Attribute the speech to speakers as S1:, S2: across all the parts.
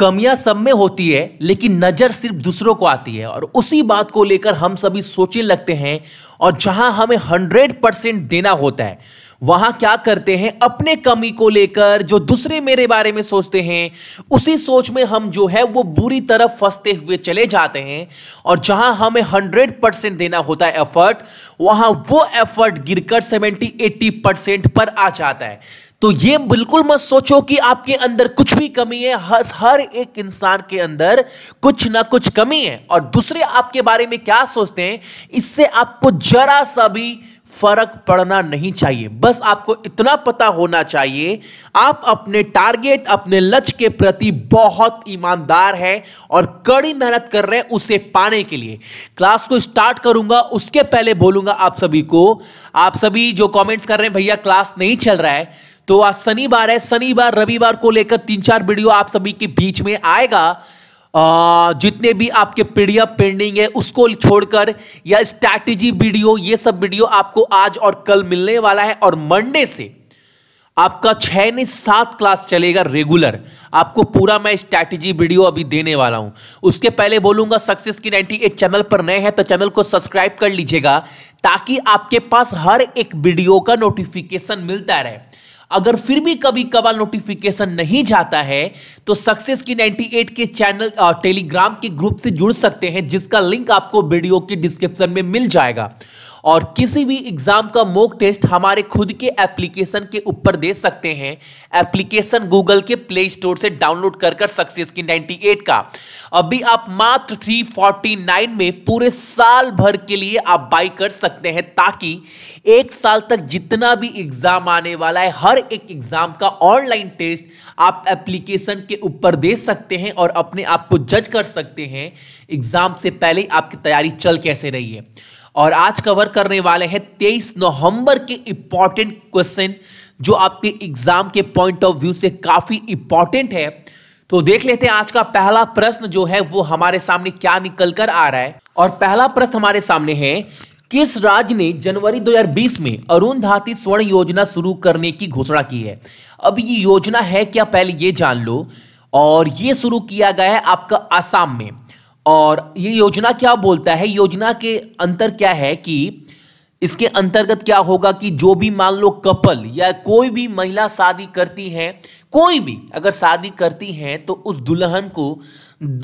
S1: कमियां सब में होती है लेकिन नज़र सिर्फ दूसरों को आती है और उसी बात को लेकर हम सभी सोचने लगते हैं और जहां हमें हंड्रेड परसेंट देना होता है वहां क्या करते हैं अपने कमी को लेकर जो दूसरे मेरे बारे में सोचते हैं उसी सोच में हम जो है वो बुरी तरफ फंसते हुए चले जाते हैं और जहां हमें हंड्रेड परसेंट देना होता है एफर्ट वहां वो एफर्ट गिरकर सेवेंटी एट्टी परसेंट पर आ जाता है तो ये बिल्कुल मत सोचो कि आपके अंदर कुछ भी कमी है हर एक इंसान के अंदर कुछ ना कुछ कमी है और दूसरे आपके बारे में क्या सोचते हैं इससे आपको जरा सा भी फर्क पड़ना नहीं चाहिए बस आपको इतना पता होना चाहिए आप अपने टारगेट अपने लक्ष्य के प्रति बहुत ईमानदार हैं और कड़ी मेहनत कर रहे हैं उसे पाने के लिए क्लास को स्टार्ट करूंगा उसके पहले बोलूंगा आप सभी को आप सभी जो कमेंट्स कर रहे हैं भैया क्लास नहीं चल रहा है तो आज शनिवार है शनिवार रविवार को लेकर तीन चार वीडियो आप सभी के बीच में आएगा आ, जितने भी आपके पीडीएफ पेंडिंग है उसको छोड़कर या स्ट्रैटेजी वीडियो ये सब वीडियो आपको आज और कल मिलने वाला है और मंडे से आपका छह ने सात क्लास चलेगा रेगुलर आपको पूरा मैं स्ट्रैटेजी वीडियो अभी देने वाला हूं उसके पहले बोलूंगा सक्सेस की 98 चैनल पर नए हैं तो चैनल को सब्सक्राइब कर लीजिएगा ताकि आपके पास हर एक वीडियो का नोटिफिकेशन मिलता रहे अगर फिर भी कभी कभार नोटिफिकेशन नहीं जाता है तो सक्सेस की 98 के चैनल टेलीग्राम के ग्रुप से जुड़ सकते हैं जिसका लिंक आपको वीडियो के डिस्क्रिप्शन में मिल जाएगा और किसी भी एग्जाम का मोक टेस्ट हमारे खुद के एप्लीकेशन के ऊपर दे सकते हैं एप्लीकेशन गूगल के प्ले स्टोर से डाउनलोड कर कर सक्सेस की 98 का अभी आप मात्र 349 में पूरे साल भर के लिए आप बाई कर सकते हैं ताकि एक साल तक जितना भी एग्जाम आने वाला है हर एक एग्जाम का ऑनलाइन टेस्ट आप एप्लीकेशन के ऊपर दे सकते हैं और अपने आप को जज कर सकते हैं एग्जाम से पहले आपकी तैयारी चल कैसे रही है और आज कवर करने वाले हैं 23 नवंबर के इंपॉर्टेंट क्वेश्चन जो आपके एग्जाम के पॉइंट ऑफ व्यू से काफी इंपॉर्टेंट है तो देख लेते हैं आज का पहला प्रश्न जो है वो हमारे सामने क्या निकल कर आ रहा है और पहला प्रश्न हमारे सामने है किस राज्य ने जनवरी 2020 में अरुण धाती स्वर्ण योजना शुरू करने की घोषणा की है अब ये योजना है क्या पहले ये जान लो और ये शुरू किया गया है आपका आसाम में और ये योजना क्या बोलता है योजना के अंतर क्या है कि इसके अंतर्गत क्या होगा कि जो भी मान लो कपल या कोई भी महिला शादी करती है कोई भी अगर शादी करती है तो उस दुल्हन को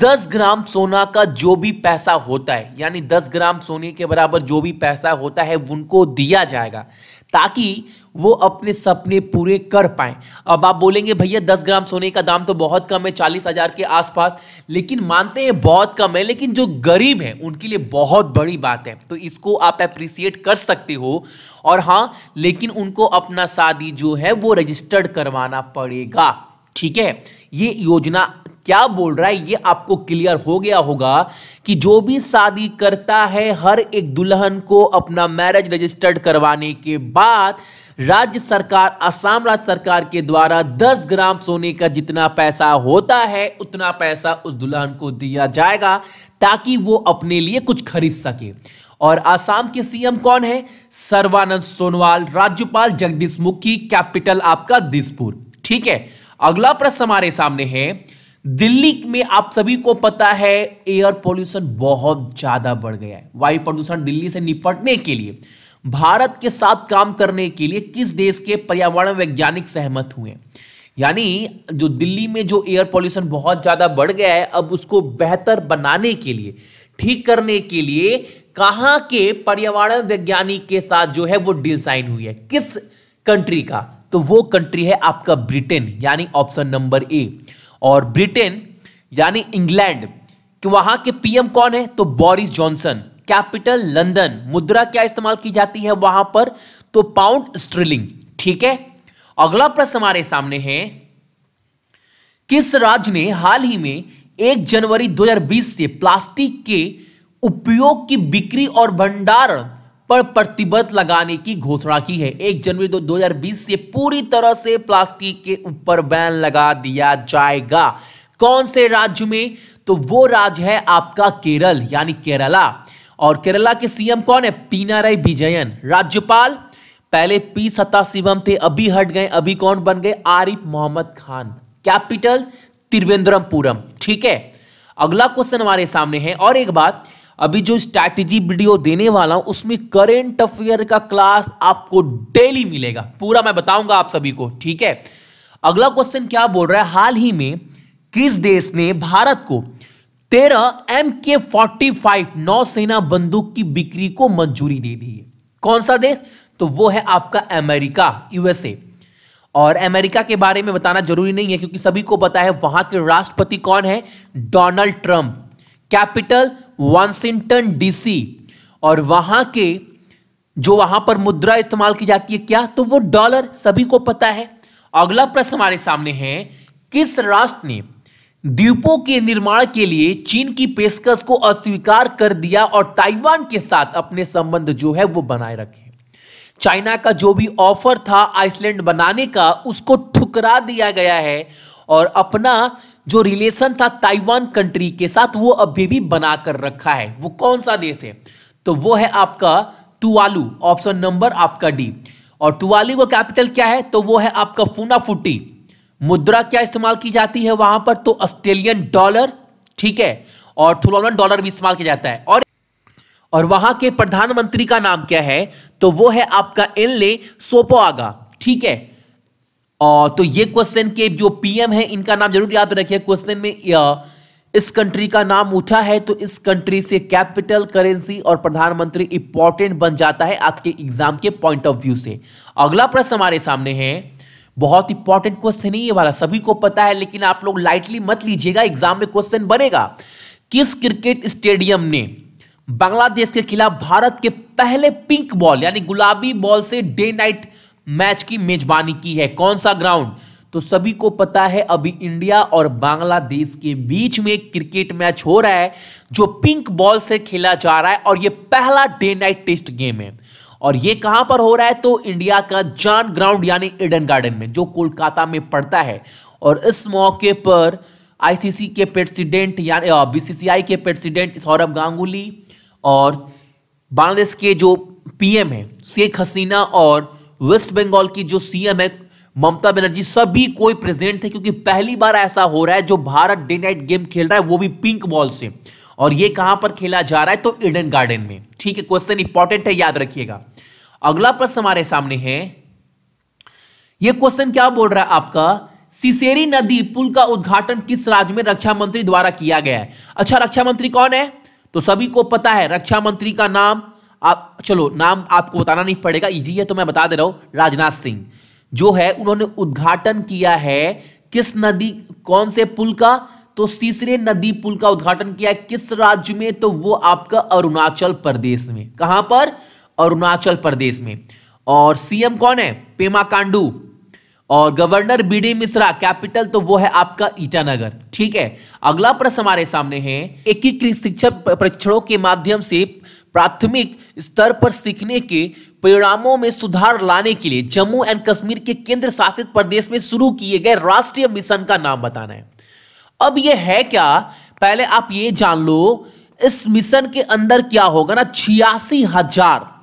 S1: 10 ग्राम सोना का जो भी पैसा होता है यानी 10 ग्राम सोने के बराबर जो भी पैसा होता है उनको दिया जाएगा ताकि वो अपने सपने पूरे कर पाए अब आप बोलेंगे भैया दस ग्राम सोने का दाम तो बहुत कम है चालीस हजार के आसपास लेकिन मानते हैं बहुत कम है लेकिन जो गरीब हैं उनके लिए बहुत बड़ी बात है तो इसको आप अप्रिसिएट कर सकते हो और हाँ लेकिन उनको अपना शादी जो है वो रजिस्टर्ड करवाना पड़ेगा ठीक है ये योजना क्या बोल रहा है ये आपको क्लियर हो गया होगा कि जो भी शादी करता है हर एक दुल्हन को अपना मैरिज रजिस्टर्ड करवाने के बाद राज्य सरकार असम राज्य सरकार के द्वारा 10 ग्राम सोने का जितना पैसा होता है उतना पैसा उस दुल्हन को दिया जाएगा ताकि वो अपने लिए कुछ खरीद सके और आसाम के सीएम कौन है सर्वानंद सोनोवाल राज्यपाल जगदीश मुखी कैपिटल आपका दिसपुर ठीक है अगला प्रश्न हमारे सामने है दिल्ली में आप सभी को पता है एयर पोल्यूशन बहुत ज्यादा बढ़ गया है वायु प्रदूषण दिल्ली से निपटने के लिए भारत के साथ काम करने के लिए किस देश के पर्यावरण वैज्ञानिक सहमत हुए यानी जो दिल्ली में जो एयर पोल्यूशन बहुत ज्यादा बढ़ गया है अब उसको बेहतर बनाने के लिए ठीक करने के लिए कहाँ के पर्यावरण वैज्ञानिक के साथ जो है वो डील साइन हुई है किस कंट्री का तो वो कंट्री है आपका ब्रिटेन यानी ऑप्शन नंबर ए और ब्रिटेन यानी इंग्लैंड कि वहां के पीएम कौन है तो बोरिस जॉनसन कैपिटल लंदन मुद्रा क्या इस्तेमाल की जाती है वहां पर तो पाउंड स्ट्रिलिंग ठीक है अगला प्रश्न हमारे सामने है किस राज्य ने हाल ही में 1 जनवरी 2020 से प्लास्टिक के उपयोग की बिक्री और भंडारण पर प्रतिबंध लगाने की घोषणा की है एक जनवरी दो 2020 से पूरी तरह से प्लास्टिक के ऊपर बैन लगा दिया जाएगा कौन से राज्य में तो वो राज्य है आपका केरल यानी केरला और केरला के सीएम कौन है पीनाराई विजयन राज्यपाल पहले पी सता शिवम थे अभी हट गए अभी कौन बन गए आरिफ मोहम्मद खान कैपिटल त्रिवेंद्रमपुरम ठीक है अगला क्वेश्चन हमारे सामने है और एक बात अभी जो स्ट्रैटेजी वीडियो देने वाला हूं उसमें करेंट अफेयर का क्लास आपको डेली मिलेगा पूरा मैं बताऊंगा आप सभी को ठीक है अगला क्वेश्चन क्या बोल रहा है हाल ही में किस देश ने भारत को तेरह एम के फोर्टी फाइव नौसेना बंदूक की बिक्री को मंजूरी दे दी है कौन सा देश तो वो है आपका अमेरिका यूएसए और अमेरिका के बारे में बताना जरूरी नहीं है क्योंकि सभी को पता है वहां के राष्ट्रपति कौन है Donald Trump capital Washington DC और वहां के जो वहां पर मुद्रा इस्तेमाल की जाती है क्या तो वो डॉलर सभी को पता है अगला प्रश्न हमारे सामने है किस राष्ट्र ने द्वीपों के निर्माण के लिए चीन की पेशकश को अस्वीकार कर दिया और ताइवान के साथ अपने संबंध जो है वो बनाए रखे चाइना का जो भी ऑफर था आइसलैंड बनाने का उसको ठुकरा दिया गया है और अपना जो रिलेशन था ताइवान कंट्री के साथ वो अभी भी बना कर रखा है वो कौन सा देश है तो वो है आपका तुवालू ऑप्शन नंबर आपका डी और तुवालू का कैपिटल क्या है तो वो है आपका फूनाफुटी मुद्रा क्या इस्तेमाल की जाती है वहां पर तो ऑस्ट्रेलियन डॉलर ठीक है और थुलोलन डॉलर भी इस्तेमाल किया जाता है और और वहां के प्रधानमंत्री का नाम क्या है तो वो है आपका एनले सोपोआगा ठीक है और तो ये क्वेश्चन के जो पीएम है इनका नाम जरूर याद रखिए क्वेश्चन में इस कंट्री का नाम उठा है तो इस कंट्री से कैपिटल करेंसी और प्रधानमंत्री इंपॉर्टेंट बन जाता है आपके एग्जाम के पॉइंट ऑफ व्यू से अगला प्रश्न हमारे सामने है बहुत इंपॉर्टेंट क्वेश्चन है ये वाला सभी को पता है लेकिन आप लोग लाइटली मत लीजिएगा एग्जाम में क्वेश्चन बनेगा किस क्रिकेट स्टेडियम ने बांग्लादेश के खिलाफ भारत के पहले पिंक बॉल यानी गुलाबी बॉल से डे नाइट मैच की मेजबानी की है कौन सा ग्राउंड तो सभी को पता है अभी इंडिया और बांग्लादेश के बीच में क्रिकेट मैच हो रहा है जो पिंक बॉल से खेला जा रहा है और ये पहला डे नाइट टेस्ट गेम है और ये कहां पर हो रहा है तो इंडिया का जान ग्राउंड यानी इडन गार्डन में जो कोलकाता में पड़ता है और इस मौके पर आईसीसी के प्रेसिडेंट यानी बीसीसीआई के प्रेसिडेंट सौरभ गांगुली और बांग्लादेश के जो पीएम है शेख हसीना और वेस्ट बंगाल की जो सीएम है ममता बनर्जी सभी कोई प्रेजेंट थे क्योंकि पहली बार ऐसा हो रहा है जो भारत डे नाइट गेम खेल रहा है वो भी पिंक बॉल से और ये कहां पर खेला जा रहा है तो इडन गार्डन में ठीक है क्वेश्चन इंपॉर्टेंट है याद रखिएगा अगला प्रश्न हमारे सामने है यह क्वेश्चन क्या बोल रहा है आपका सिसेरी नदी पुल का उद्घाटन किस राज्य में रक्षा मंत्री द्वारा किया गया है अच्छा रक्षा मंत्री कौन है तो सभी को पता है रक्षा मंत्री का नाम आप चलो नाम आपको बताना नहीं पड़ेगा इजी है तो मैं बता दे रहा हूं राजनाथ सिंह जो है उन्होंने उद्घाटन किया है किस नदी कौन से पुल का तो तीसरे नदी पुल का उद्घाटन किया है किस राज्य में तो वो आपका अरुणाचल प्रदेश में कहां पर अरुणाचल प्रदेश में और सीएम कौन है पेमा कांडू और गवर्नर बीडी मिश्रा कैपिटल तो वो है आपका ईटानगर ठीक है अगला प्रश्न हमारे सामने है एकीकृत शिक्षा परीक्षणों के माध्यम से प्राथमिक स्तर पर सीखने के परिणामों में सुधार लाने के लिए जम्मू एंड कश्मीर के केंद्र शासित प्रदेश में शुरू किए गए राष्ट्रीय मिशन का नाम बताना है अब यह है क्या पहले आप ये जान लो इस मिशन के अंदर क्या होगा ना छियासी हजार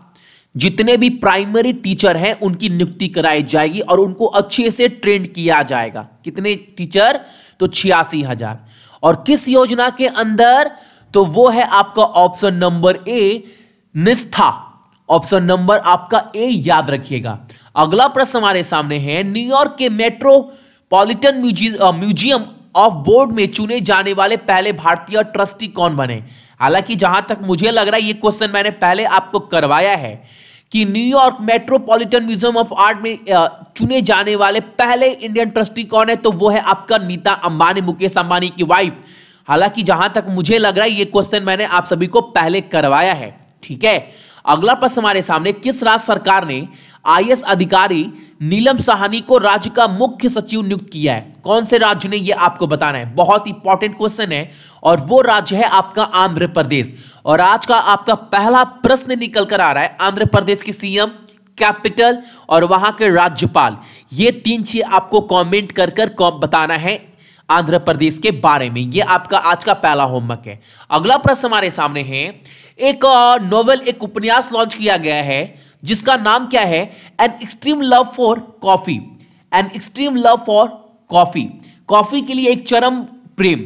S1: जितने भी प्राइमरी टीचर हैं उनकी नियुक्ति कराई जाएगी और उनको अच्छे से ट्रेंड किया जाएगा कितने टीचर तो छियासी हजार और किस योजना के अंदर तो वो है आपका ऑप्शन नंबर ए निष्ठा ऑप्शन नंबर आपका ए याद रखिएगा अगला प्रश्न हमारे सामने है न्यूयॉर्क के मेट्रोपॉलिटन म्यूजियम ऑफ बोर्ड में चुने जाने वाले पहले भारतीय ट्रस्टी कौन बने हालांकि जहां तक मुझे लग रहा है ये क्वेश्चन मैंने पहले आपको करवाया है कि New York metropolitan museum of art में चुने जाने वाले पहले इंडियन ट्रस्टी कौन है तो वो है आपका नीता अंबानी मुकेश अंबानी की वाइफ हालांकि जहां तक मुझे लग रहा है ये क्वेश्चन मैंने आप सभी को पहले करवाया है ठीक है अगला प्रश्न हमारे सामने किस राज्य सरकार ने आईएएस अधिकारी नीलम सहानी को राज्य का मुख्य सचिव नियुक्त किया है कौन से राज्य ने यह आपको बताना है बहुत इंपॉर्टेंट क्वेश्चन है और वो राज्य है आपका आंध्र प्रदेश और आज का आपका पहला प्रश्न निकल कर आ रहा है आंध्र प्रदेश के सीएम कैपिटल और वहां के राज्यपाल ये तीन चीज आपको कमेंट कर कर बताना है आंध्र प्रदेश के बारे में ये आपका आज का पहला होमवर्क है अगला प्रश्न हमारे सामने है एक नोवेल एक उपन्यास लॉन्च किया गया है जिसका नाम क्या है an extreme love for coffee an extreme love for coffee coffee के लिए एक चरम प्रेम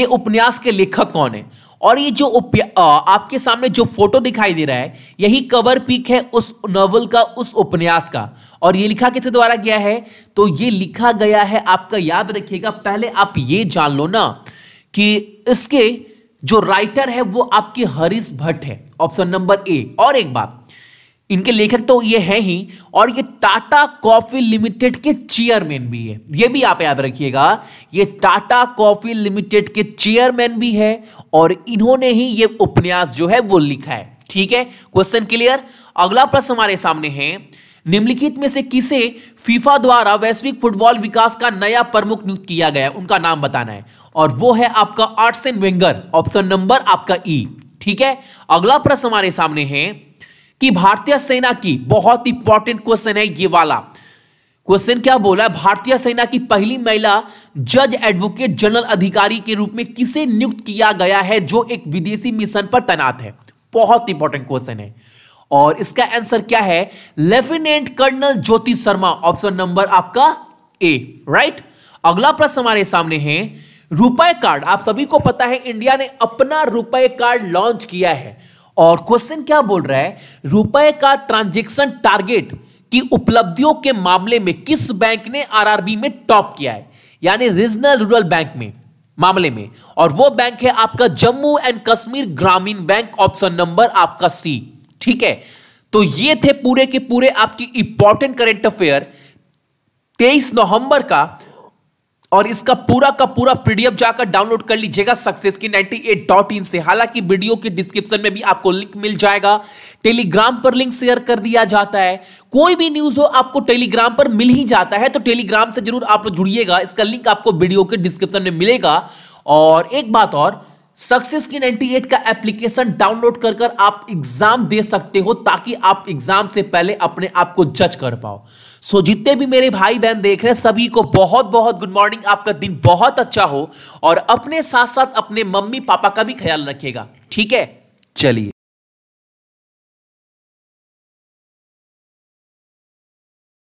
S1: ये उपन्यास के लेखक कौन है और ये जो आपके सामने जो फोटो दिखाई दे रहा है यही कवर पिक है उस नॉवल का उस उपन्यास का और ये लिखा किसके द्वारा गया है तो ये लिखा गया है आपका याद रखिएगा पहले आप ये जान लो ना कि इसके जो राइटर है वो आपके हरीश भट्ट है ऑप्शन नंबर ए और एक बात इनके लेखक तो ये है ही और ये टाटा कॉफी लिमिटेड के चेयरमैन भी है ये भी आप याद रखिएगा ये टाटा कॉफी लिमिटेड के चेयरमैन भी है और इन्होंने ही ये उपन्यास जो है वो लिखा है ठीक है क्वेश्चन क्लियर अगला प्रश्न हमारे सामने है निम्नलिखित में से किसे फीफा द्वारा वैश्विक फुटबॉल विकास का नया प्रमुख नियुक्त किया गया उनका नाम बताना है और वो है आपका Arsene Wenger option number आपका ई e। ठीक है अगला प्रश्न हमारे सामने है कि भारतीय सेना की बहुत इंपॉर्टेंट क्वेश्चन है ये वाला क्वेश्चन क्या बोला भारतीय सेना की पहली महिला जज एडवोकेट जनरल अधिकारी के रूप में किसे नियुक्त किया गया है जो एक विदेशी मिशन पर तैनात है बहुत इंपॉर्टेंट क्वेश्चन है और इसका आंसर क्या है lieutenant colonel Jyoti Sharma option number आपका ए राइट अगला प्रश्न हमारे सामने है रुपए कार्ड आप सभी को पता है इंडिया ने अपना रुपए कार्ड लॉन्च किया है और क्वेश्चन क्या बोल रहा है रुपए का ट्रांजेक्शन टारगेट की उपलब्धियों के मामले में किस बैंक ने आरआरबी में टॉप किया है यानी रीजनल रूरल बैंक में मामले में और वो बैंक है आपका जम्मू एंड कश्मीर ग्रामीण बैंक ऑप्शन नंबर आपका सी ठीक है तो ये थे पूरे के पूरे आपकी इंपॉर्टेंट करेंट अफेयर तेईस नवंबर का और इसका पूरा का पूरा पीडीएफ जाकर डाउनलोड कर लीजिएगा सक्सेस की नाइनटी एट डॉट इन से हालांकि वीडियो के डिस्क्रिप्शन में भी आपको लिंक मिल जाएगा टेलीग्राम पर लिंक शेयर कर दिया जाता है कोई भी न्यूज हो आपको टेलीग्राम पर मिल ही जाता है तो टेलीग्राम से जरूर आप लोग जुड़िएगा इसका लिंक आपको वीडियो के डिस्क्रिप्शन में मिलेगा और एक बात और सक्सेस स्किन 98 का एप्लीकेशन डाउनलोड कर कर आप एग्जाम दे सकते हो ताकि आप एग्जाम से पहले अपने आप को जज कर पाओ सो जितने भी मेरे भाई बहन देख रहे हैं सभी को बहुत बहुत गुड मॉर्निंग आपका दिन बहुत अच्छा हो और अपने साथ साथ अपने मम्मी पापा का भी ख्याल रखिएगा ठीक है चलिए